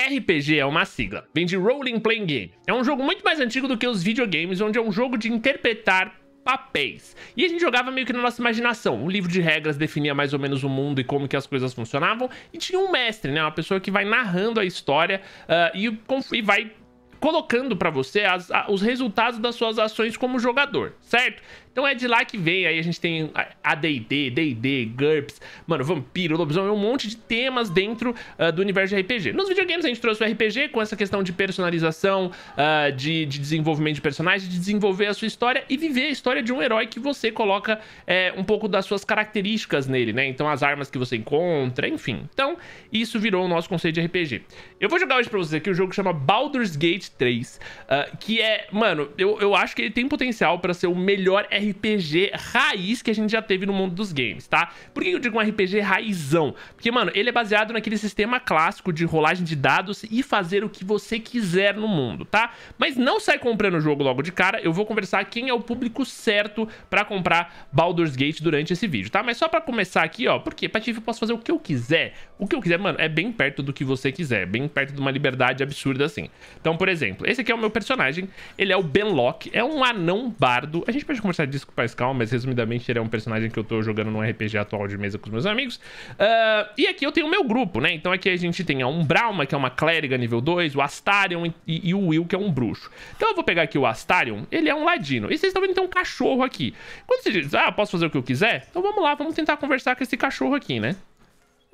RPG é uma sigla, vem de Rolling Playing Game. É um jogo muito mais antigo do que os videogames, onde é um jogo de interpretar papéis. E a gente jogava meio que na nossa imaginação. Um livro de regras definia mais ou menos o mundo e como que as coisas funcionavam. E tinha um mestre, né? Uma pessoa que vai narrando a história uh, e, e vai colocando para você as, a, os resultados das suas ações como jogador, certo? Então é de lá que vem, aí a gente tem AD&D, D&D, GURPS, mano, Vampiro, Lobisomem, um monte de temas dentro uh, do universo de RPG. Nos videogames a gente trouxe o RPG com essa questão de personalização, uh, de, de, desenvolvimento de personagens, de desenvolver a sua história e viver a história de um herói que você coloca é, um pouco das suas características nele, né? Então as armas que você encontra, enfim. Então isso virou o nosso conceito de RPG. Eu vou jogar hoje pra vocês aqui o um jogo que chama Baldur's Gate 3, uh, ah, que é, mano, eu, eu acho que ele tem potencial para ser o melhor RPG raiz que a gente já teve no mundo dos games, tá? Por que eu digo um RPG raizão? Porque, mano, ele é baseado naquele sistema clássico de rolagem de dados e fazer o que você quiser no mundo, tá? Mas não sai comprando o jogo logo de cara, eu vou conversar quem é o público certo pra comprar Baldur's Gate durante esse vídeo, tá? Mas só pra começar aqui, ó, porque Patife eu posso fazer o que eu quiser. O que eu quiser, mano, é bem perto do que você quiser, bem perto de uma liberdade absurda assim. Então, por exemplo, esse aqui é o meu personagem, ele é o Ben Locke, é um anão bardo. A gente pode conversar disco Pascal, mas resumidamente ele é um personagem que eu tô jogando no RPG atual de mesa com os meus amigos. Uh, e aqui eu tenho o meu grupo, né? Então aqui a gente tem a Umbrauma, que é uma clériga nível 2, o Astarion e, e, o Will, que é um bruxo. Então eu vou pegar aqui o Astarion, ele é um ladino. E vocês estão vendo que tem um cachorro aqui. Quando você diz, ah, posso fazer o que eu quiser? Então vamos lá, vamos tentar conversar com esse cachorro aqui, né?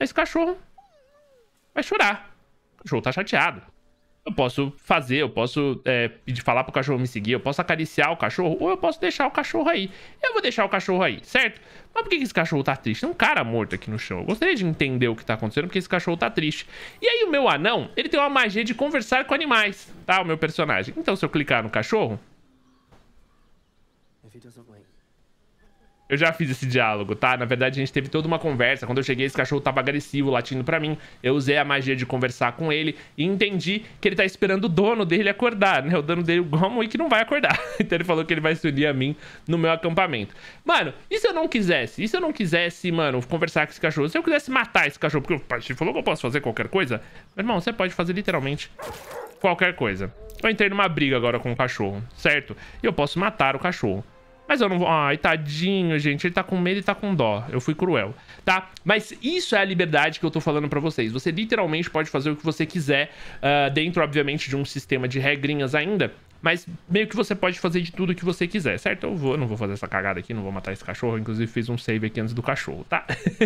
Esse cachorro vai chorar. O cachorro tá chateado. Eu posso fazer, eu posso é, pedir, falar pro cachorro me seguir, eu posso acariciar o cachorro, ou eu posso deixar o cachorro aí. Eu vou deixar o cachorro aí, certo? Mas por que esse cachorro tá triste? Tem um cara morto aqui no chão. Eu gostaria de entender o que tá acontecendo, porque esse cachorro tá triste. E aí o meu anão, ele tem uma magia de conversar com animais, tá? O meu personagem. Então se eu clicar no cachorro... Se ele não... Eu já fiz esse diálogo, tá? Na verdade, a gente teve toda uma conversa. Quando eu cheguei, esse cachorro tava agressivo, latindo para mim. Eu usei a magia de conversar com ele e entendi que ele tá esperando o dono dele acordar, né? O dono dele, o Gomu, que não vai acordar. Então ele falou que ele vai se unir a mim no meu acampamento. Mano, e se eu não quisesse? E se eu não quisesse, mano, conversar com esse cachorro? Se eu quisesse matar esse cachorro, porque o pai falou que eu posso fazer qualquer coisa? Meu irmão, você pode fazer literalmente qualquer coisa. Eu entrei numa briga agora com o cachorro, certo? E eu posso matar o cachorro. Mas eu não vou. Ai, tadinho, gente. Ele tá com medo e tá com dó. Eu fui cruel, tá? Mas isso é a liberdade que eu tô falando pra vocês. Você literalmente pode fazer o que você quiser, uh, dentro, obviamente, de um sistema de regrinhas ainda. Mas meio que você pode fazer de tudo que você quiser, certo? Eu vou, não vou fazer essa cagada aqui, não vou matar esse cachorro. inclusive, fiz um save aqui antes do cachorro, tá?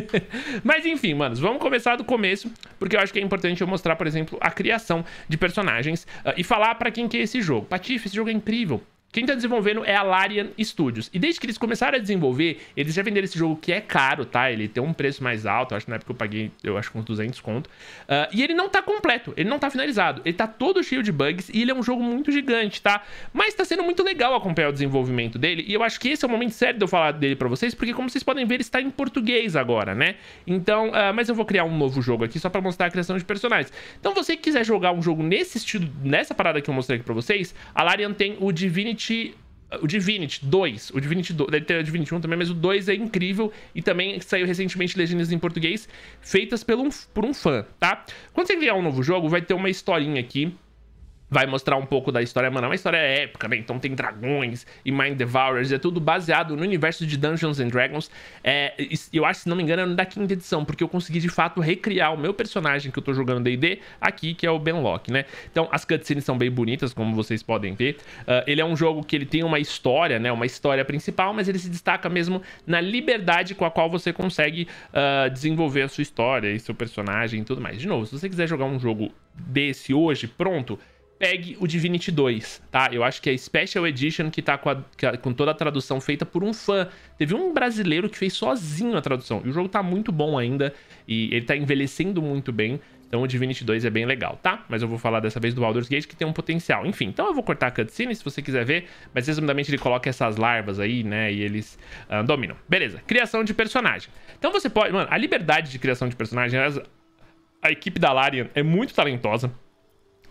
Mas enfim, manos, vamos começar do começo, porque eu acho que é importante eu mostrar, por exemplo, a criação de personagens uh, e falar para quem que é esse jogo. Patife, esse jogo é incrível. Quem está desenvolvendo é a Larian Studios. E desde que eles começaram a desenvolver, eles já venderam esse jogo que é caro, tá? Ele tem um preço mais alto, acho que na época eu paguei, eu acho uns 200 conto. Uh, e ele não está completo, ele não está finalizado. Ele está todo cheio de bugs e ele é um jogo muito gigante, tá? Mas está sendo muito legal acompanhar o desenvolvimento dele. E eu acho que esse é o momento certo de eu falar dele para vocês, porque como vocês podem ver, ele está em português agora, né? Então, uh, mas eu vou criar um novo jogo aqui só para mostrar a criação de personagens. Então, você que quiser jogar um jogo nesse estilo, nessa parada que eu mostrei aqui para vocês, a Larian tem o Divinity Divinity. O Divinity 2. O Divinity 2. Deve ter o Divinity 1 também, mas o 2 é incrível. E também saiu recentemente legendas em português, feitas por um, por um fã, tá? Quando você criar um novo jogo, vai ter uma historinha aqui vai mostrar um pouco da história, mano. É uma história épica, né? Então tem dragões e Mind Devourers, é tudo baseado no universo de Dungeons and Dragons. É, eu acho, se não me engano, é da quinta edição, porque eu consegui de fato recriar o meu personagem que eu tô jogando DD aqui, que é o Ben Locke, né? Então as cutscenes são bem bonitas, como vocês podem ver. Uh, ele é um jogo que ele tem uma história, né? Uma história principal, mas ele se destaca mesmo na liberdade com a qual você consegue uh, desenvolver a sua história e seu personagem e tudo mais. De novo, se você quiser jogar um jogo desse hoje, pronto pegue o Divinity 2, tá? Eu acho que é a Special Edition que tá com, a, com, toda a tradução feita por um fã. Teve um brasileiro que fez sozinho a tradução. E o jogo tá muito bom ainda. E ele tá envelhecendo muito bem. Então o Divinity 2 é bem legal, tá? Mas eu vou falar dessa vez do Baldur's Gate, que tem um potencial. Enfim, então eu vou cortar a cutscene se você quiser ver, mas resumidamente ele coloca essas larvas aí, né? E eles uh, dominam. Beleza, criação de personagem. Então você pode... Mano, a liberdade de criação de personagem, a equipe da Larian é muito talentosa.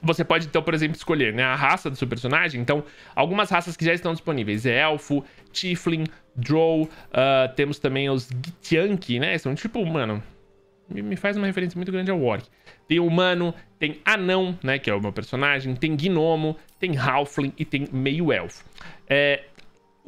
Você pode, então, por exemplo, escolher né, a raça do seu personagem. Então, algumas raças que já estão disponíveis. Elfo, tiefling, Drow. Uh, temos também os Gitianki, né? São tipo, mano... Me faz uma referência muito grande ao Orc. Tem humano, tem anão, né? Que é o meu personagem. Tem gnomo, tem halfling e tem meio-elfo. É,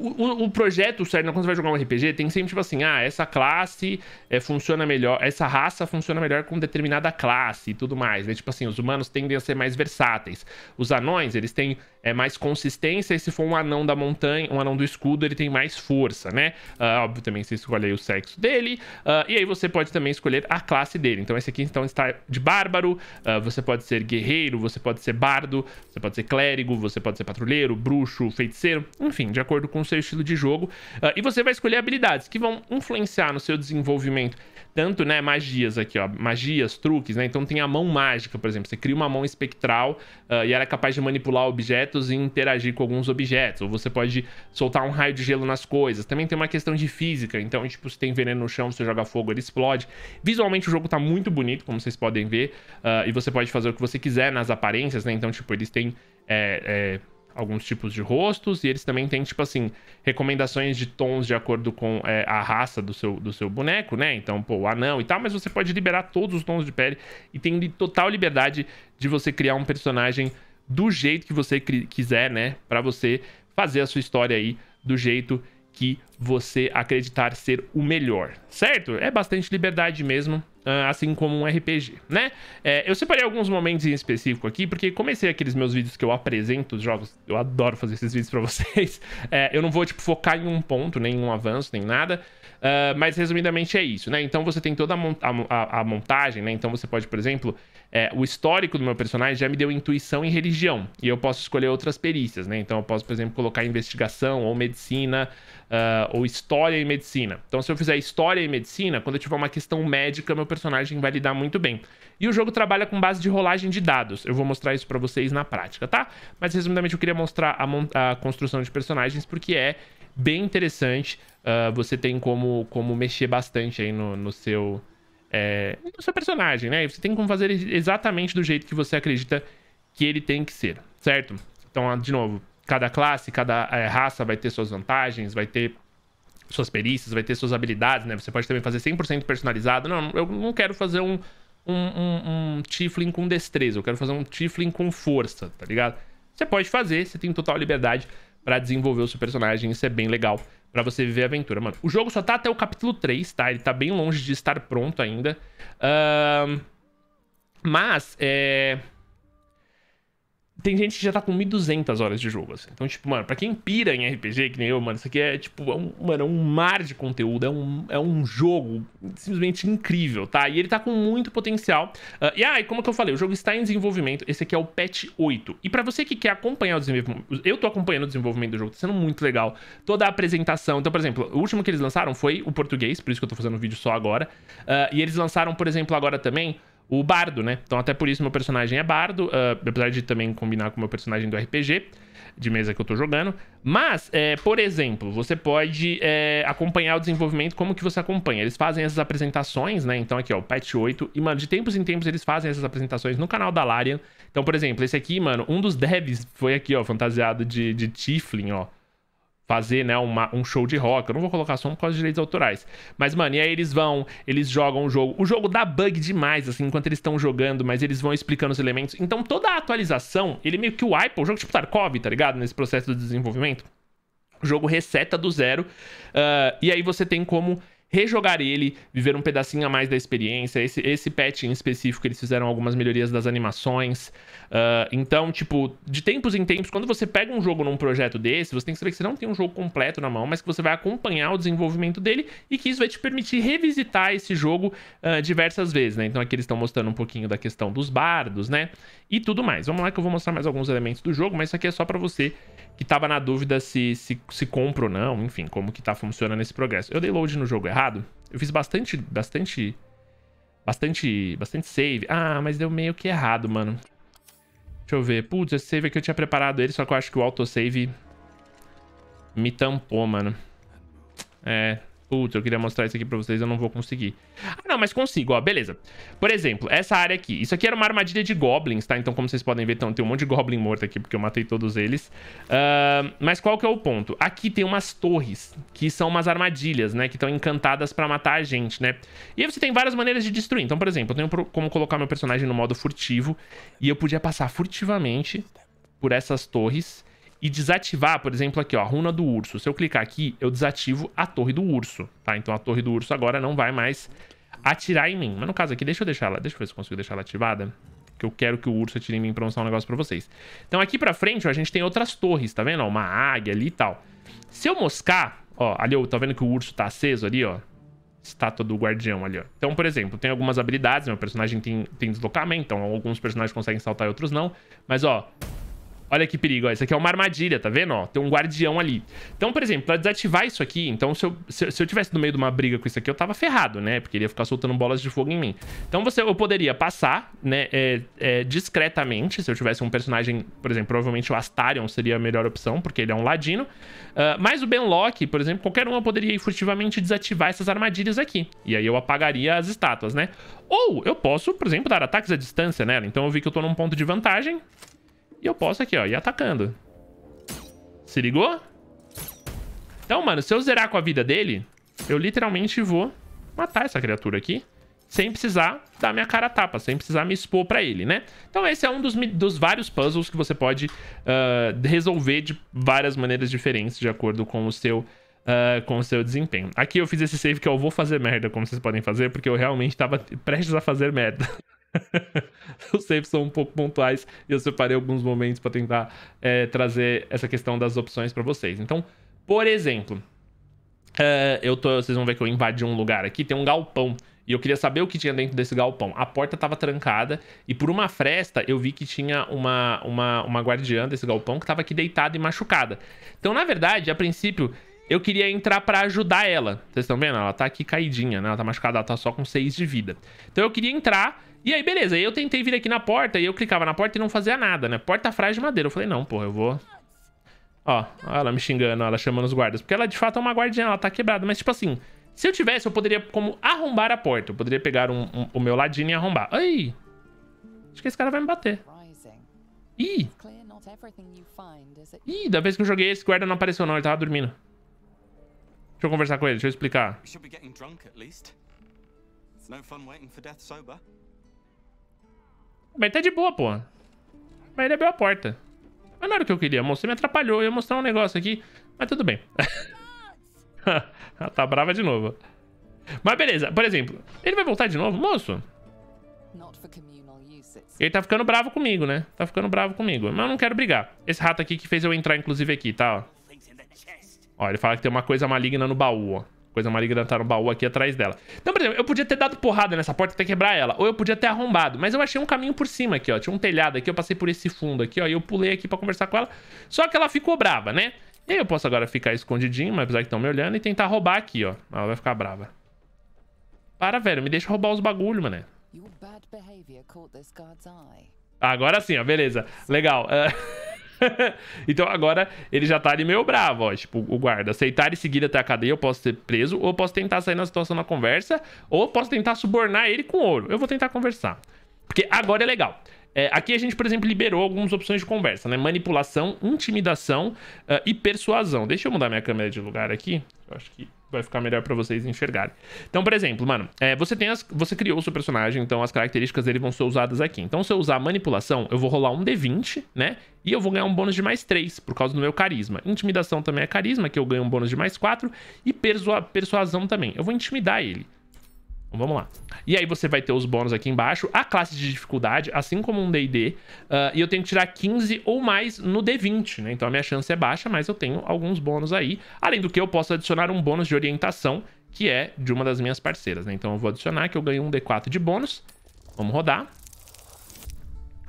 o, o, projeto, sério, quando você vai jogar um RPG, tem sempre tipo assim, ah, essa classe é, funciona melhor, essa raça funciona melhor com determinada classe e tudo mais, né? Tipo assim, os humanos tendem a ser mais versáteis. Os anões, eles têm é, mais consistência e se for um anão da montanha, um anão do escudo, ele tem mais força, né? Uh, óbvio também você escolhe aí o sexo dele uh, e aí você pode também escolher a classe dele. Então esse aqui então está de bárbaro, uh, você pode ser guerreiro, você pode ser bardo, você pode ser clérigo, você pode ser patrulheiro, bruxo, feiticeiro, enfim, de acordo com o seu estilo de jogo. Uh, e você vai escolher habilidades que vão influenciar no seu desenvolvimento. Tanto, né, magias aqui, ó. Magias, truques, né? Então tem a mão mágica, por exemplo. Você cria uma mão espectral uh, e ela é capaz de manipular objetos e interagir com alguns objetos. Ou você pode soltar um raio de gelo nas coisas. Também tem uma questão de física. Então, tipo, se tem veneno no chão, você joga fogo, ele explode. Visualmente o jogo tá muito bonito, como vocês podem ver. Uh, e você pode fazer o que você quiser nas aparências, né? Então, tipo, eles têm. É, é, alguns tipos de rostos, e eles também têm, tipo assim, recomendações de tons de acordo com é, a raça do seu, do seu boneco, né? Então, pô, anão e tal, mas você pode liberar todos os tons de pele e tem total liberdade de você criar um personagem do jeito que você quiser, né? Para você fazer a sua história aí do jeito que você acreditar ser o melhor, certo? É bastante liberdade mesmo. Ah, assim como um RPG, né? É, eu separei alguns momentos em específico aqui, porque comecei aqueles meus vídeos que eu apresento os jogos, eu adoro fazer esses vídeos para vocês. É, eu não vou, tipo, focar em um ponto, nem um avanço, nem nada, uh, mas resumidamente é isso, né? Então você tem toda a, a, a, a montagem, né? Então você pode, por exemplo, é, o histórico do meu personagem já me deu intuição em religião. E eu posso escolher outras perícias, né? Então eu posso, por exemplo, colocar investigação ou medicina uh, ou história e medicina. Então se eu fizer história e medicina, quando eu tiver uma questão médica, meu personagem vai lidar muito bem. E o jogo trabalha com base de rolagem de dados. Eu vou mostrar isso para vocês na prática, tá? Mas resumidamente eu queria mostrar a, a construção de personagens porque é bem interessante. Uh, você tem como, como mexer bastante aí no, no seu é, seu personagem, né? E você tem como fazer exatamente do jeito que você acredita que ele tem que ser, certo? Então, ah, de novo, cada classe, cada é, raça vai ter suas vantagens, vai ter suas perícias, vai ter suas habilidades, né? Você pode também fazer 100% personalizado. Não, eu não quero fazer um, um, um, um tiefling com destreza, eu quero fazer um tiefling com força, tá ligado? Você pode fazer, você tem total liberdade para desenvolver o seu personagem, isso é bem legal para você viver a aventura, mano. O jogo só tá até o capítulo 3, tá? Ele tá bem longe de estar pronto ainda. Uh, mas, é tem gente que já tá com 1.200 horas de jogo, assim. Então, tipo, mano, pra quem pira em RPG, que nem eu, mano, isso aqui é, tipo, é um, mano, é um mar de conteúdo, é um, é um jogo simplesmente incrível, tá? E ele tá com muito potencial. Uh, e, ah, e como que eu falei, o jogo está em desenvolvimento, esse aqui é o patch 8. E pra você que quer acompanhar o desenvolvimento, eu tô acompanhando o desenvolvimento do jogo, tá sendo muito legal. Toda a apresentação, então, por exemplo, o último que eles lançaram foi o português, por isso que eu tô fazendo o vídeo só agora. Uh, e eles lançaram, por exemplo, agora também o bardo, né? Então, até por isso, meu personagem é bardo, uh, apesar de também combinar com o meu personagem do RPG de mesa que eu tô jogando. Mas, é, por exemplo, você pode é, acompanhar o desenvolvimento como que você acompanha. Eles fazem essas apresentações, né? Então aqui, ó, o patch 8. E, mano, de tempos em tempos eles fazem essas apresentações no canal da Larian. Então, por exemplo, esse aqui, mano, um dos devs foi aqui, ó, fantasiado de, de Tiflin, ó fazer, né, uma, um show de rock. Eu não vou colocar som por causa de direitos autorais. Mas, mano, e aí eles vão, eles jogam o jogo. O jogo dá bug demais, assim, enquanto eles estão jogando, mas eles vão explicando os elementos. Então, toda a atualização, ele meio que o Apple, o jogo tipo Tarkov, tá ligado? Nesse processo de desenvolvimento. O jogo reseta do zero. Uh, e aí você tem como rejogar ele, viver um pedacinho a mais da experiência. Esse, esse patch em específico, eles fizeram algumas melhorias das animações. Uh, então, tipo, de tempos em tempos, quando você pega um jogo num projeto desse, você tem que saber que você não tem um jogo completo na mão, mas que você vai acompanhar o desenvolvimento dele e que isso vai te permitir revisitar esse jogo uh, diversas vezes, né? Então aqui eles estão mostrando um pouquinho da questão dos bardos, né? E tudo mais. Vamos lá que eu vou mostrar mais alguns elementos do jogo, mas isso aqui é só para você e tava na dúvida se, se, se compra ou não, enfim, como que tá funcionando esse progresso. Eu dei load no jogo errado, eu fiz bastante, bastante, bastante, bastante save. Ah, mas deu meio que errado, mano. Deixa eu ver. Putz, esse save aqui eu tinha preparado ele, só que eu acho que o autosave me tampou, mano. É, Putz, eu queria mostrar isso aqui pra vocês, eu não vou conseguir. Ah, não, mas consigo, ó, beleza. Por exemplo, essa área aqui. Isso aqui era uma armadilha de goblins, tá? Então, como vocês podem ver, tem um monte de goblin morto aqui, porque eu matei todos eles. Uh, mas qual que é o ponto? Aqui tem umas torres, que são umas armadilhas, né? Que estão encantadas pra matar a gente, né? E aí você tem várias maneiras de destruir. Então, por exemplo, eu tenho como colocar meu personagem no modo furtivo, e eu podia passar furtivamente por essas torres e desativar, por exemplo, aqui, ó, a runa do urso. Se eu clicar aqui, eu desativo a torre do urso, tá? Então a torre do urso agora não vai mais atirar em mim. Mas no caso aqui, deixa eu deixar ela, deixa eu ver se eu consigo deixar ela ativada. Que eu quero que o urso atire em mim pra mostrar um negócio pra vocês. Então aqui pra frente, ó, a gente tem outras torres, tá vendo? Ó, uma águia ali e tal. Se eu moscar, ó, ali, ó, tá vendo que o urso tá aceso ali, ó? estátua do guardião ali, ó. Então, por exemplo, tem algumas habilidades, meu personagem tem, tem deslocamento, então alguns personagens conseguem saltar e outros não. Mas, ó, Olha que perigo, ó. Isso aqui é uma armadilha, tá vendo? Ó, tem um guardião ali. Então, por exemplo, pra desativar isso aqui, então se eu, se, se eu tivesse no meio de uma briga com isso aqui, eu tava ferrado, né? Porque ele ia ficar soltando bolas de fogo em mim. Então você, eu poderia passar, né, é, é, discretamente, se eu tivesse um personagem, por exemplo, provavelmente o Astarion seria a melhor opção, porque ele é um ladino. Uh, mas o Benlock, por exemplo, qualquer um eu poderia furtivamente desativar essas armadilhas aqui. E aí eu apagaria as estátuas, né? Ou eu posso, por exemplo, dar ataques à distância nela. Então eu vi que eu tô num ponto de vantagem. E eu posso aqui, ó, ir atacando. Se ligou? Então, mano, se eu zerar com a vida dele, eu literalmente vou matar essa criatura aqui. Sem precisar dar minha cara a tapa, sem precisar me expor pra ele, né? Então esse é um dos, dos vários puzzles que você pode uh, resolver de várias maneiras diferentes de acordo com o seu Uh, com o seu desempenho. Aqui eu fiz esse save que eu vou fazer merda, como vocês podem fazer, porque eu realmente estava prestes a fazer merda. os saves são um pouco pontuais e eu separei alguns momentos para tentar é, trazer essa questão das opções para vocês. Então, por exemplo, é, eu tô, vocês vão ver que eu invadi um lugar aqui, tem um galpão. E eu queria saber o que tinha dentro desse galpão. A porta estava trancada e por uma fresta eu vi que tinha uma, uma, uma guardiã desse galpão que estava aqui deitada e machucada. Então, na verdade, a princípio, eu queria entrar para ajudar ela. Vocês estão vendo? Ela tá aqui caidinha, né? Ela tá machucada, ela tá só com 6 de vida. Então eu queria entrar e aí, beleza, eu tentei vir aqui na porta e eu clicava na porta e não fazia nada, né? Porta frágil de madeira. Eu falei, não, porra, eu vou... Ó, ela me xingando, ela chamando os guardas. Porque ela, de fato, é uma guardinha, ela tá quebrada. Mas, tipo assim, se eu tivesse, eu poderia como arrombar a porta. Eu poderia pegar um, um, o meu ladinho e arrombar. Ai! Acho que esse cara vai me bater. Ih! Ih, da vez que eu joguei, esse guarda não apareceu não, ele tava dormindo. Deixa eu conversar com ele, deixa eu explicar. Mas tá de boa, pô. Mas ele abriu a porta. Mas não era o que eu queria, moço. Você me atrapalhou. Eu ia mostrar um negócio aqui. Mas tudo bem. Ela tá brava de novo. Mas beleza, por exemplo, ele vai voltar de novo, moço? Ele tá ficando bravo comigo, né? Tá ficando bravo comigo. Mas eu não quero brigar. Esse rato aqui que fez eu entrar, inclusive, aqui, tá? Ó, ó ele fala que tem uma coisa maligna no baú, ó. Coisa maligna tá no baú aqui atrás dela. Então, por exemplo, eu podia ter dado porrada nessa porta até quebrar ela. Ou eu podia ter arrombado. Mas eu achei um caminho por cima aqui, ó. Tinha um telhado aqui, eu passei por esse fundo aqui, ó. E eu pulei aqui pra conversar com ela. Só que ela ficou brava, né? E aí eu posso agora ficar escondidinho, mas apesar que estão me olhando, e tentar roubar aqui, ó. Ela vai ficar brava. Para, velho. Me deixa roubar os bagulho, mané. Agora sim, ó. Beleza. Legal. Uh... então agora ele já tá ali meio bravo, ó. Tipo, o guarda. Aceitar e seguir até a cadeia, eu posso ser preso, ou eu posso tentar sair na situação na conversa, ou eu posso tentar subornar ele com ouro. Eu vou tentar conversar. Porque agora é legal. É, aqui a gente, por exemplo, liberou algumas opções de conversa, né? Manipulação, intimidação uh, e persuasão. Deixa eu mudar minha câmera de lugar aqui. Eu acho que vai ficar melhor para vocês enxergarem. Então, por exemplo, mano, é, você tem as, você criou o seu personagem, então as características dele vão ser usadas aqui. Então, se eu usar manipulação, eu vou rolar um D20, né? E eu vou ganhar um bônus de mais 3 por causa do meu carisma. Intimidação também é carisma, que eu ganho um bônus de mais 4. E persua persuasão também. Eu vou intimidar ele. Então, vamos lá. E aí você vai ter os bônus aqui embaixo, a classe de dificuldade, assim como um D&D, uh, ah, e eu tenho que tirar 15 ou mais no D20, né? Então a minha chance é baixa, mas eu tenho alguns bônus aí. Além do que eu posso adicionar um bônus de orientação, que é de uma das minhas parceiras, né? Então eu vou adicionar que eu ganho um D4 de bônus. Vamos rodar.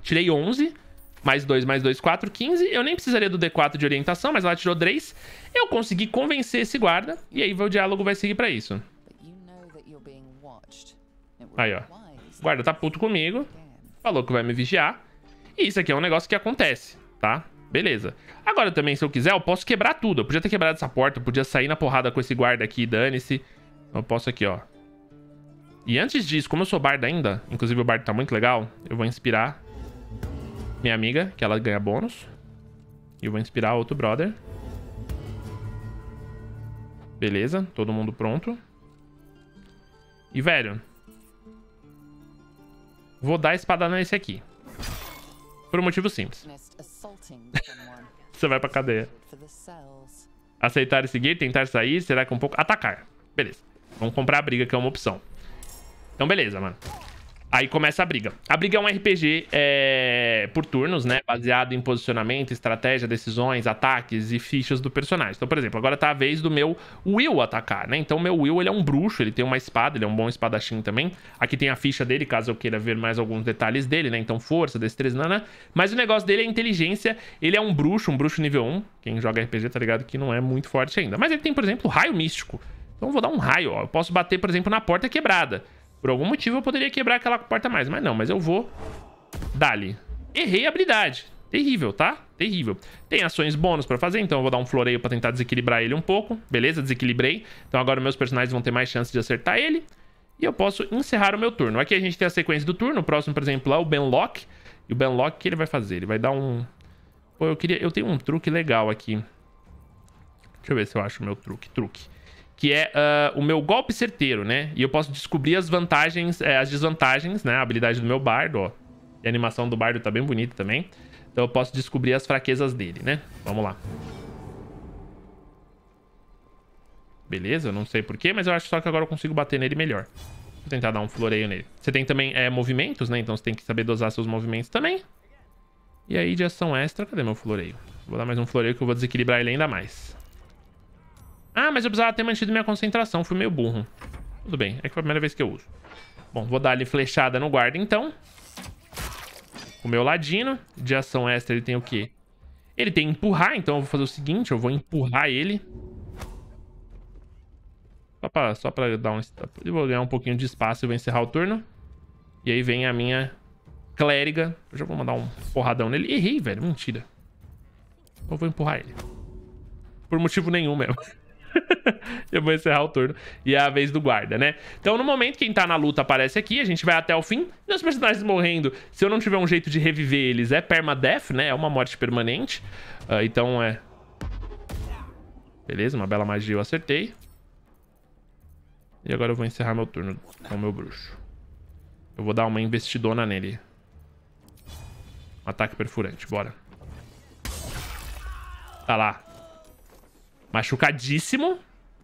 Tirei 11, mais 2, mais 2, 4, 15. Eu nem precisaria do D4 de orientação, mas ela tirou 3. Eu consegui convencer esse guarda, e aí o diálogo vai seguir para isso. Aí, ó. O guarda tá puto comigo. Falou que vai me vigiar. E isso aqui é um negócio que acontece, tá? Beleza. Agora também, se eu quiser, eu posso quebrar tudo. Eu podia ter quebrado essa porta, eu podia sair na porrada com esse guarda aqui, dane-se. Eu posso aqui, ó. E antes disso, como eu sou barda ainda, inclusive o bardo tá muito legal, eu vou inspirar minha amiga, que ela ganha bônus. E eu vou inspirar outro brother. Beleza, todo mundo pronto. E, velho, Vou dar espada nesse é aqui. Por um motivo simples. Você vai pra cadeia. Aceitar e seguir, tentar sair, será que é um pouco... Atacar. Beleza. Vamos comprar a briga, que é uma opção. Então, beleza, mano. Aí começa a briga. A briga é um RPG é, por turnos, né? Baseado em posicionamento, estratégia, decisões, ataques e fichas do personagem. Então, por exemplo, agora tá a vez do meu Will atacar, né? Então, meu Will, ele é um bruxo, ele tem uma espada, ele é um bom espadachim também. Aqui tem a ficha dele, caso eu queira ver mais alguns detalhes dele, né? Então, força, destreza, nana. Mas o negócio dele é inteligência. Ele é um bruxo, um bruxo nível 1. Quem joga RPG tá ligado que não é muito forte ainda. Mas ele tem, por exemplo, raio místico. Então, eu vou dar um raio, ó. Eu posso bater, por exemplo, na porta quebrada. Por algum motivo eu poderia quebrar aquela porta mais, mas não, mas eu vou dali. Errei a habilidade. Terrível, tá? Terrível. Tem ações bônus pra fazer, então eu vou dar um floreio pra tentar desequilibrar ele um pouco. Beleza, desequilibrei. Então agora meus personagens vão ter mais chance de acertar ele. E eu posso encerrar o meu turno. Aqui a gente tem a sequência do turno. O próximo, por exemplo, é o Lock. E o Lock, o que ele vai fazer? Ele vai dar um... Pô, eu queria... Eu tenho um truque legal aqui. Deixa eu ver se eu acho o meu truque. Truque que é uh, o meu golpe certeiro, né? E eu posso descobrir as vantagens, eh, as desvantagens, né? A habilidade do meu bardo, ó. E a animação do bardo tá bem bonita também. Então eu posso descobrir as fraquezas dele, né? Vamos lá. Beleza, eu não sei porquê, mas eu acho só que agora eu consigo bater nele melhor. Vou tentar dar um floreio nele. Você tem também é, movimentos, né? Então você tem que saber dosar seus movimentos também. E aí, de ação extra, cadê meu floreio? Vou dar mais um floreio que eu vou desequilibrar ele ainda mais. Ah, mas eu precisava ter mantido minha concentração. Fui meio burro. Tudo bem. É que foi a primeira vez que eu uso. Bom, vou dar ali flechada no guarda, então. O meu ladino. De ação extra, ele tem o quê? Ele tem empurrar, então eu vou fazer o seguinte. Eu vou empurrar ele. Só pra, só pra dar um... Eu vou ganhar um pouquinho de espaço e vou encerrar o turno. E aí vem a minha clériga. Eu já vou mandar um porradão nele. Errei, velho. Mentira. Eu vou empurrar ele. Por motivo nenhum mesmo. eu vou encerrar o turno. E é a vez do guarda, né? Então, no momento, quem tá na luta aparece aqui. A gente vai até o fim. Meus personagens morrendo, se eu não tiver um jeito de reviver eles, é permadeath, né? É uma morte permanente. Uh, então, é... Beleza, uma bela magia eu acertei. E agora eu vou encerrar meu turno com o meu bruxo. Eu vou dar uma investidona nele. Um ataque perfurante, bora. Tá lá machucadíssimo.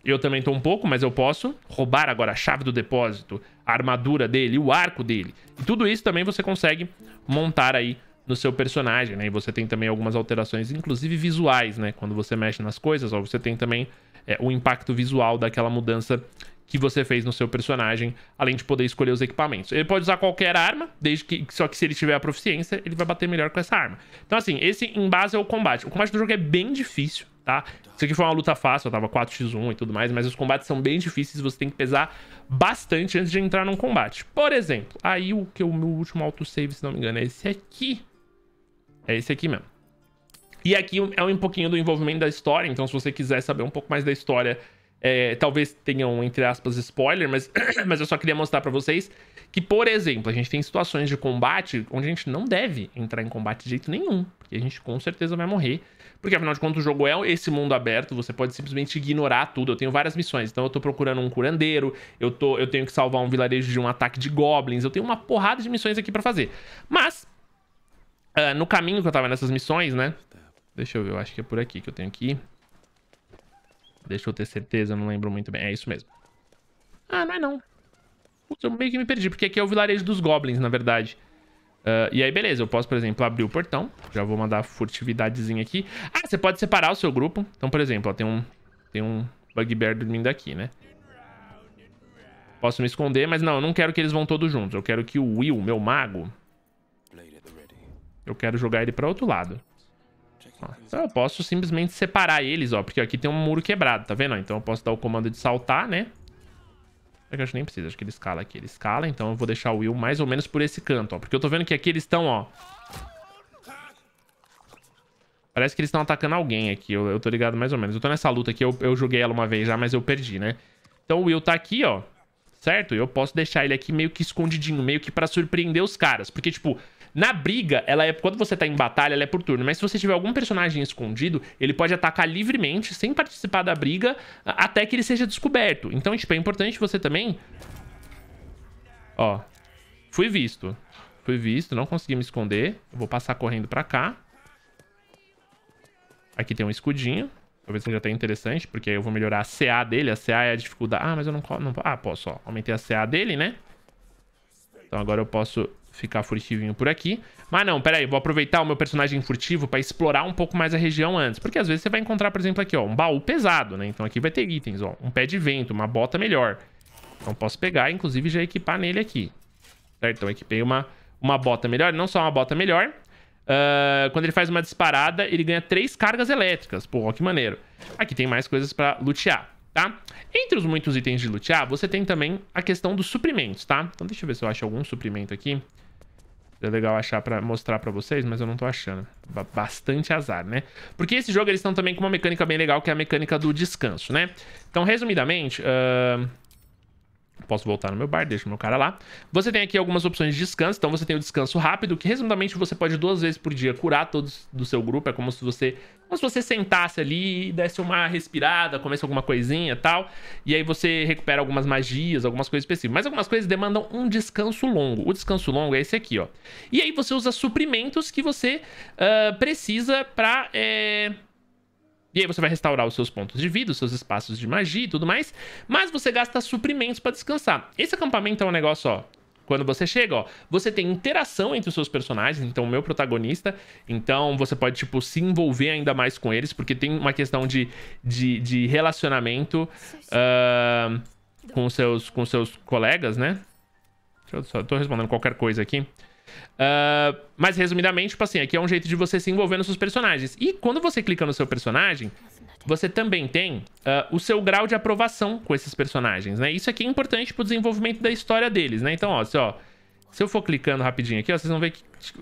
Eu também tô um pouco, mas eu posso roubar agora a chave do depósito, a armadura dele, o arco dele. E tudo isso também você consegue montar aí no seu personagem, né? E você tem também algumas alterações, inclusive visuais, né? Quando você mexe nas coisas, ó, você tem também é, o impacto visual daquela mudança que você fez no seu personagem, além de poder escolher os equipamentos. Ele pode usar qualquer arma, desde que só que se ele tiver a proficiência, ele vai bater melhor com essa arma. Então assim, esse em base é o combate. O combate do jogo é bem difícil tá? Isso aqui foi uma luta fácil, eu tava 4x1 e tudo mais, mas os combates são bem difíceis, você tem que pesar bastante antes de entrar num combate. Por exemplo, aí o que o meu último autosave, se não me engano, é esse aqui. É esse aqui mesmo. E aqui é um pouquinho do envolvimento da história, então se você quiser saber um pouco mais da história é, talvez tenham, entre aspas, spoiler, mas, mas eu só queria mostrar para vocês que, por exemplo, a gente tem situações de combate onde a gente não deve entrar em combate de jeito nenhum, porque a gente com certeza vai morrer. Porque afinal de contas o jogo é esse mundo aberto, você pode simplesmente ignorar tudo. Eu tenho várias missões, então eu tô procurando um curandeiro, eu, tô, eu tenho que salvar um vilarejo de um ataque de goblins, eu tenho uma porrada de missões aqui para fazer. Mas, uh, no caminho que eu tava nessas missões, né? Deixa eu ver, eu acho que é por aqui que eu tenho que ir. Deixa eu ter certeza, não lembro muito bem. É isso mesmo. Ah, não é não. Putz, eu meio que me perdi, porque aqui é o vilarejo dos goblins, na verdade. Uh, e aí, beleza, eu posso, por exemplo, abrir o portão. Já vou mandar a furtividadezinha aqui. Ah, você pode separar o seu grupo. Então, por exemplo, ó, tem um, tem um bugbear dormindo aqui, né? Posso me esconder, mas não, eu não quero que eles vão todos juntos. Eu quero que o Will, meu mago... Eu quero jogar ele pra outro lado. Então eu posso simplesmente separar eles, ó. Porque aqui tem um muro quebrado, tá vendo? Então eu posso dar o comando de saltar, né? É que eu acho que nem precisa, acho que ele escala aqui. Ele escala, então eu vou deixar o Will mais ou menos por esse canto, ó. Porque eu tô vendo que aqui eles estão, ó... Parece que eles estão atacando alguém aqui, eu, eu, tô ligado mais ou menos. Eu tô nessa luta aqui, eu, eu joguei ela uma vez já, mas eu perdi, né? Então o Will tá aqui, ó, certo? E eu posso deixar ele aqui meio que escondidinho, meio que pra surpreender os caras. Porque, tipo, na briga, ela é quando você tá em batalha, ela é por turno, mas se você tiver algum personagem escondido, ele pode atacar livremente, sem participar da briga, até que ele seja descoberto. Então, tipo, é importante você também... Ó, fui visto. Fui visto, não consegui me esconder. Eu vou passar correndo pra cá. Aqui tem um escudinho. Talvez seja até tá interessante, porque aí eu vou melhorar a CA dele. A CA é a dificuldade... Ah, mas eu não... não... Ah, posso, ó. Aumentei a CA dele, né? Então agora eu posso ficar furtivinho por aqui. Mas não, pera aí, vou aproveitar o meu personagem furtivo para explorar um pouco mais a região antes. Porque às vezes você vai encontrar, por exemplo, aqui, ó, um baú pesado, né? Então aqui vai ter itens, ó, um pé de vento, uma bota melhor. Então posso pegar, inclusive, já equipar nele aqui. Certo? Então equipei uma, uma bota melhor, não só uma bota melhor. Uh, quando ele faz uma disparada, ele ganha três cargas elétricas. Pô, ó, que maneiro. Aqui tem mais coisas para lutear, tá? Entre os muitos itens de lutear, você tem também a questão dos suprimentos, tá? Então deixa eu ver se eu acho algum suprimento aqui. É legal achar para mostrar para vocês, mas eu não tô achando. Bastante azar, né? Porque esse jogo eles estão também com uma mecânica bem legal, que é a mecânica do descanso, né? Então, resumidamente... Uh... Posso voltar no meu bar, deixo meu cara lá. Você tem aqui algumas opções de descanso. Então, você tem o descanso rápido, que resumidamente você pode duas vezes por dia curar todos do seu grupo. É como se você então, se você sentasse ali e desse uma respirada, comesse alguma coisinha e tal, e aí você recupera algumas magias, algumas coisas específicas. Mas algumas coisas demandam um descanso longo. O descanso longo é esse aqui, ó. E aí você usa suprimentos que você uh, precisa pra... É... E aí você vai restaurar os seus pontos de vida, os seus espaços de magia e tudo mais. Mas você gasta suprimentos para descansar. Esse acampamento é um negócio, ó quando você chega, ó, você tem interação entre os seus personagens, então o meu protagonista, então você pode, tipo, se envolver ainda mais com eles, porque tem uma questão de, de, de relacionamento uh, com, seus, com seus colegas, né? Deixa eu só, tô respondendo qualquer coisa aqui. Uh, mas resumidamente, tipo assim, aqui é um jeito de você se envolver nos seus personagens. E quando você clica no seu personagem, você também tem uh, o seu grau de aprovação com esses personagens, né? Isso aqui é importante pro desenvolvimento da história deles, né? Então, ó, se, ó, se eu for clicando rapidinho aqui, ó, vocês vão ver que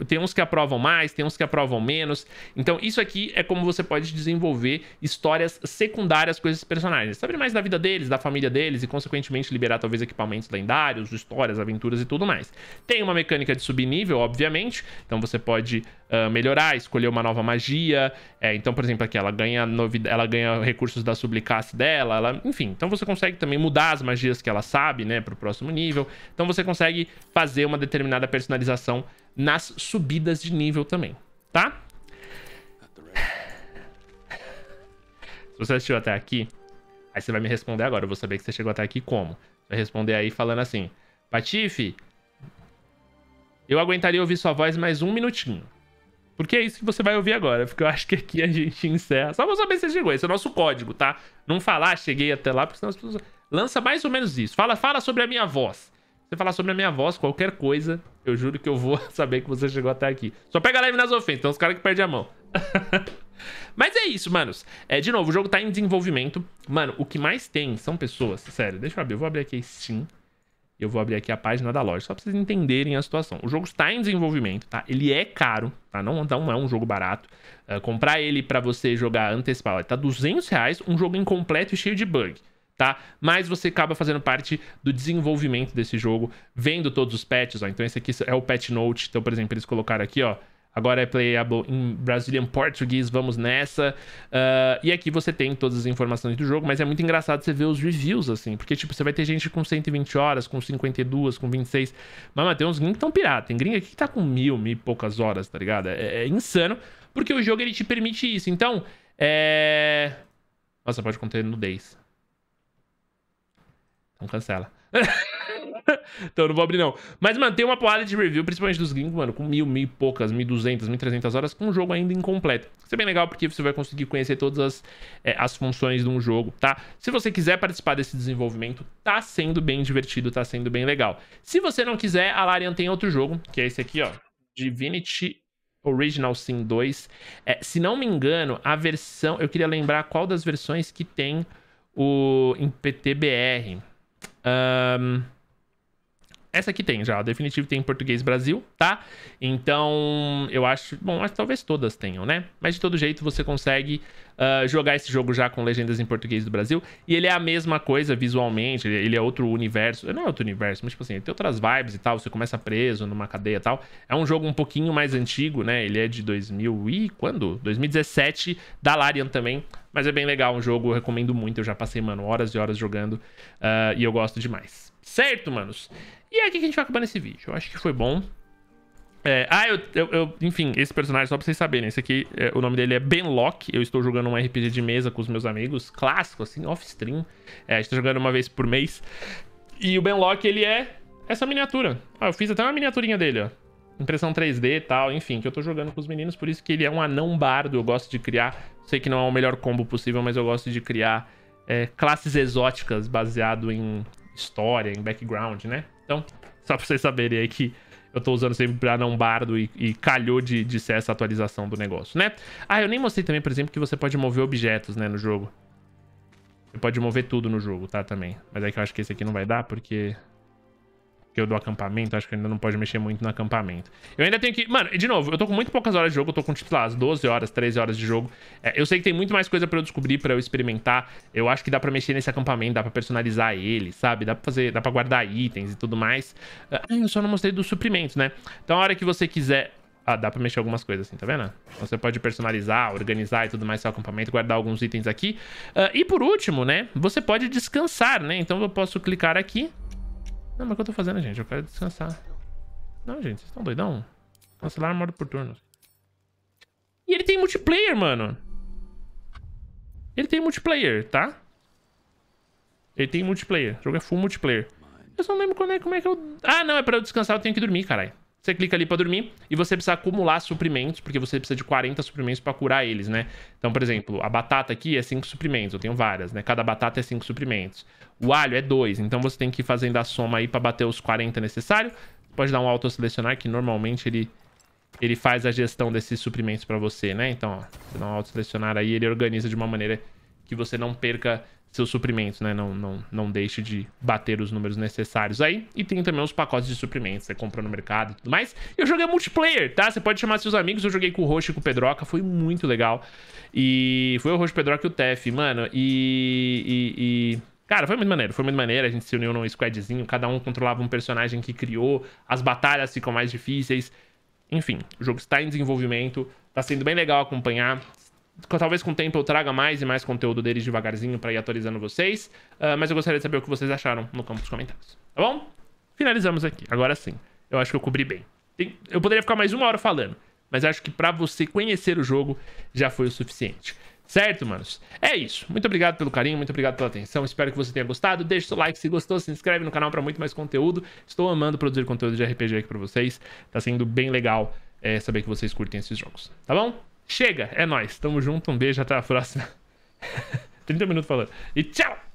tem uns que aprovam mais, tem uns que aprovam menos. Então, isso aqui é como você pode desenvolver histórias secundárias com esses personagens. Saber mais da vida deles, da família deles e, consequentemente, liberar talvez equipamentos lendários, histórias, aventuras e tudo mais. Tem uma mecânica de subnível, obviamente. Então, você pode uh, melhorar, escolher uma nova magia. É, então, por exemplo, aqui ela ganha, ela ganha recursos da sublicace dela. Ela... Enfim, então você consegue também mudar as magias que ela sabe, né, para o próximo nível. Então, você consegue fazer uma determinada personalização nas subidas de nível também, tá? Se você assistiu até aqui, aí você vai me responder agora. Eu vou saber que você chegou até aqui como. Você vai responder aí falando assim: Patife, eu aguentaria ouvir sua voz mais um minutinho. Porque é isso que você vai ouvir agora, porque eu acho que aqui a gente encerra. Só pra saber se você chegou, esse é o nosso código, tá? Não falar, cheguei até lá, porque senão as pessoas... Lança mais ou menos isso. Fala, fala sobre a minha voz. Você falar sobre a minha voz, qualquer coisa, eu juro que eu vou saber que você chegou até aqui. Só pega leve nas ofensas, então os caras que perdem a mão. Mas é isso, manos. É, de novo, o jogo tá em desenvolvimento. Mano, o que mais tem são pessoas. Sério, deixa eu abrir. Eu vou abrir aqui Steam. Eu vou abrir aqui a página da loja, só pra vocês entenderem a situação. O jogo está em desenvolvimento, tá? Ele é caro, tá? Não, não é um jogo barato. Uh, comprar ele para você jogar antecipar, tá 200 reais, um jogo incompleto e cheio de bug tá? Mas você acaba fazendo parte do desenvolvimento desse jogo, vendo todos os patches, ó. Então esse aqui é o patch note. Então, por exemplo, eles colocaram aqui, ó. Agora é playable em Brazilian Português, vamos nessa. Uh, e aqui você tem todas as informações do jogo, mas é muito engraçado você ver os reviews, assim, porque, tipo, você vai ter gente com 120 horas, com 52, com 26. Mas, mano, tem uns gringos que tão pirata. Tem gringa que tá com mil, mil e poucas horas, tá ligado? É, é, é insano, porque o jogo ele te permite isso. Então, é. Nossa, pode conter nudez. Então cancela. então eu não vou abrir, não. Mas, mano, tem uma porrada de review, principalmente dos gringos, mano, com mil, mil e poucas, mil duzentas, mil trezentas horas, com um jogo ainda incompleto. Isso é bem legal porque você vai conseguir conhecer todas as, é, as funções de um jogo, tá? Se você quiser participar desse desenvolvimento, tá sendo bem divertido, tá sendo bem legal. Se você não quiser, a Larian tem outro jogo, que é esse aqui, ó. Divinity Original Sin 2. É, se não me engano, a versão. Eu queria lembrar qual das versões que tem o em PTBR. Um, Essa aqui tem já, definitivo tem em português Brasil, tá? Então, eu acho... Bom, acho que talvez todas tenham, né? Mas de todo jeito você consegue uh, jogar esse jogo já com legendas em português do Brasil. E ele é a mesma coisa visualmente, ele é outro universo. Não é outro universo, mas tipo assim, tem outras vibes e tal. Você começa preso numa cadeia e tal. É um jogo um pouquinho mais antigo, né? Ele é de 2000 e... quando? 2017, da Larian também. Mas é bem legal, um jogo, eu recomendo muito. Eu já passei, mano, horas e horas jogando uh, e eu gosto demais. Certo, manos? E é aqui que a gente vai acabar nesse vídeo. Eu acho que foi bom. É, ah, eu, eu, eu, Enfim, esse personagem, só pra vocês saberem, né? esse aqui, é, o nome dele é Ben Locke. Eu estou jogando um RPG de mesa com os meus amigos, clássico, assim, off-stream. É, tá jogando uma vez por mês. E o Ben Locke, ele é essa miniatura. Ah, eu fiz até uma miniaturinha dele, ó. Impressão 3D e tal, enfim, que eu tô jogando com os meninos, por isso que ele é um anão bardo. Eu gosto de criar, sei que não é o melhor combo possível, mas eu gosto de criar é, classes exóticas baseado em história, em background, né? Então, só pra vocês saberem aí que eu tô usando sempre pra não bardo e, e calhou de, de ser essa atualização do negócio, né? Ah, eu nem mostrei também, por exemplo, que você pode mover objetos, né, no jogo. Você pode mover tudo no jogo, tá, também. Mas é que eu acho que esse aqui não vai dar, porque que eu do acampamento, acho que ainda não pode mexer muito no acampamento. Eu ainda tenho que... Mano, de novo, eu tô com muito poucas horas de jogo, eu tô com, tipo, lá, as 12 horas, 13 horas de jogo. É, eu sei que tem muito mais coisa pra eu descobrir, pra eu experimentar. Eu acho que dá pra mexer nesse acampamento, dá pra personalizar ele, sabe? Dá pra fazer, dá pra guardar itens e tudo mais. É, eu só não mostrei dos suprimentos, né? Então a hora que você quiser ah, dá pra mexer algumas coisas assim, tá vendo? Você pode personalizar, organizar e tudo mais seu acampamento, guardar alguns itens aqui. Uh, e por último, né? Você pode descansar, né? Então eu posso clicar aqui não, mas o que eu tô fazendo, gente? Eu quero descansar. Não, gente, vocês estão doidão? Cancelar é modo por turno. E ele tem multiplayer, mano. Ele tem multiplayer, tá? Ele tem multiplayer. O jogo é full multiplayer. Eu só não lembro é, como é que eu... Ah, não, é pra eu descansar, eu tenho que dormir, caralho. Você clica ali para dormir e você precisa acumular suprimentos, porque você precisa de 40 suprimentos para curar eles, né? Então, por exemplo, a batata aqui é 5 suprimentos, eu tenho várias, né? Cada batata é 5 suprimentos. O alho é 2, então você tem que ir fazendo a soma aí para bater os 40 necessários. Pode dar um auto-selecionar, que normalmente ele, ele faz a gestão desses suprimentos para você, né? Então, ó, você dá um auto-selecionar aí, ele organiza de uma maneira que você não perca seus suprimentos, né? Não, não, não deixe de bater os números necessários aí. E tem também os pacotes de suprimentos, você compra no mercado e tudo mais. Eu joguei multiplayer, tá? Você pode chamar seus amigos, eu joguei com o Roxo e com o Pedroca, foi muito legal. E foi o Roxo, o Pedroca e o Tef, mano. E, e, e... Cara, foi muito maneiro, foi muito maneiro. A gente se uniu num squadzinho, cada um controlava um personagem que criou, as batalhas ficam mais difíceis. Enfim, o jogo está em desenvolvimento, está sendo bem legal acompanhar. Talvez com o tempo eu traga mais e mais conteúdo deles devagarzinho para ir atualizando vocês. Uh, mas eu gostaria de saber o que vocês acharam no campo dos comentários. Tá bom? Finalizamos aqui. Agora sim. Eu acho que eu cobri bem. Tem... Eu poderia ficar mais uma hora falando. Mas acho que para você conhecer o jogo já foi o suficiente. Certo, manos? É isso. Muito obrigado pelo carinho, muito obrigado pela atenção. Espero que você tenha gostado. Deixe seu like se gostou, se inscreve no canal para muito mais conteúdo. Estou amando produzir conteúdo de RPG aqui para vocês. Tá sendo bem legal é, saber que vocês curtem esses jogos. Tá bom? Chega, é nós. Tamo junto, um beijo, até a próxima. 30 minutos falando. E tchau!